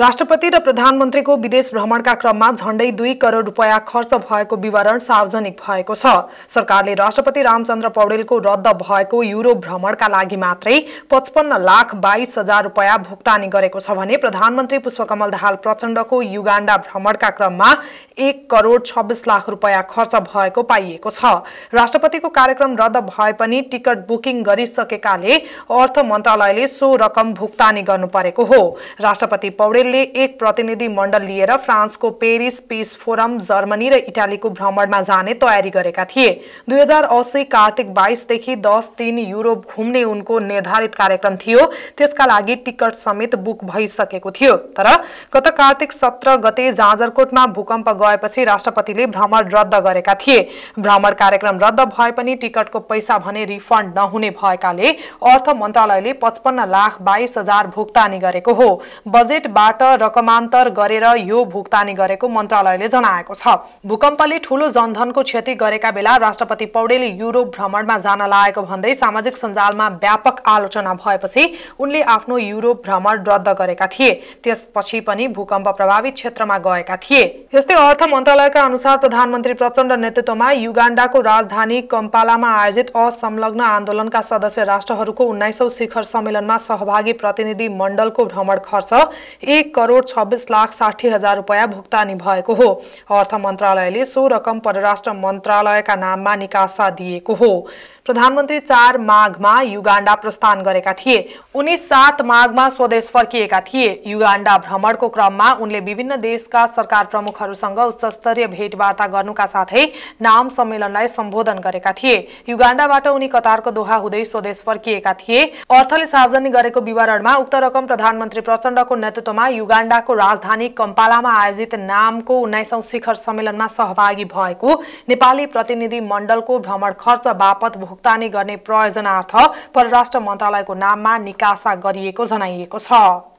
राष्ट्रपति र प्रधानमन्त्रीको विदेश भ्रमणका क्रममा झण्डै दुई करोड रुपियाँ खर्च भएको विवरण सार्वजनिक भएको छ सरकारले राष्ट्रपति रामचन्द्र पौडेलको रद्द भएको युरोप भ्रमणका लागि मात्रै पचपन्न लाख बाइस हजार रुपियाँ भुक्तानी गरेको छ भने प्रधानमन्त्री पुष्पकमल दाहाल प्रचण्डको युगाण्डा भ्रमणका क्रममा एक करोड छब्बिस लाख रुपियाँ खर्च भएको पाइएको छ राष्ट्रपतिको कार्यक्रम रद्द भए पनि टिकट बुकिङ गरिसकेकाले अर्थ मन्त्रालयले सो रकम भुक्तानी गर्नु परेको हो राष्ट्रपति पौडेल ले एक प्रतिनिधि मण्डल लिएर फ्रान्सको पेरिस पीस फोरम जर्मनी र इटालीको भ्रमणमा जाने तयारी गरेका थिए दुई हजार असी कार्तिक बाइसदेखि दस दिन युरोप घुम्ने उनको निर्धारित कार्यक्रम थियो त्यसका लागि टिकट समेत बुक भइसकेको थियो तर गत कार्तिक सत्र गते जाजरकोटमा भूकम्प गएपछि राष्ट्रपतिले भ्रमण रद्द गरेका थिए भ्रमण कार्यक्रम रद्द भए पनि टिकटको पैसा भने रिफन्ड नहुने भएकाले अर्थ मन्त्रालयले पचपन्न लाख बाइस हजार भुक्तानी गरेको हो बजेटबाट खाताबाट रकमान्तर गरेर यो भुक्तानी गरेको मन्त्रालयले जनाएको छ भूकम्पले ठूलो जनधनको क्षति गरेका बेला राष्ट्रपति पौडेल युरोप भ्रमणमा जान लागेको भन्दै सामाजिक सञ्जालमा व्यापक आलोचना भएपछि उनले आफ्नो युरोप भ्रमण रद्द गरेका थिए त्यसपछि पनि भूकम्प प्रभावित क्षेत्रमा गएका थिए यस्तै अर्थ मन्त्रालयका अनुसार प्रधानमन्त्री प्रचण्ड नेतृत्वमा युगाण्डाको राजधानी कम्पालामा आयोजित असंलग्न आन्दोलनका सदस्य राष्ट्रहरूको उन्नाइसौँ शिखर सम्मेलनमा सहभागी प्रतिनिधि मण्डलको भ्रमण खर्च एक एक करोड छब्बिस लाख साठी हजार रुपियाँ भुक्तानी भएको हो अर्थ मन्त्रालयले सो रकम परराष्ट्र मन्त्रालयका नाममा निकासा दिएको हो प्रधानमन्त्री चार माघमा युगाण्डा प्रस्थान गरेका थिए उनी सात माघमा स्वदेश फर्किएका थिए युगाण्डा भ्रमणको क्रममा उनले विभिन्न देशका सरकार प्रमुखहरूसँग उच्चस्तरीय भेटवार्ता गर्नुका साथै नाम सम्मेलनलाई सम्बोधन गरेका थिए युगाण्डाबाट उनी कतारको दोहा हुँदै स्वदेश फर्किएका थिए अर्थले सार्वजनिक गरेको विवरणमा उक्त रकम प्रधानमन्त्री प्रचण्डको नेतृत्वमा युगाण्डाको राजधानी कम्पालामा आयोजित नामको उन्नाइसौँ शिखर सम्मेलनमा सहभागी भएको नेपाली प्रतिनिधि मण्डलको भ्रमण खर्च बापत भुक्तानी गर्ने प्रयोजनार्थ परराष्ट्र मन्त्रालयको नाममा निकासा गरिएको जनाइएको छ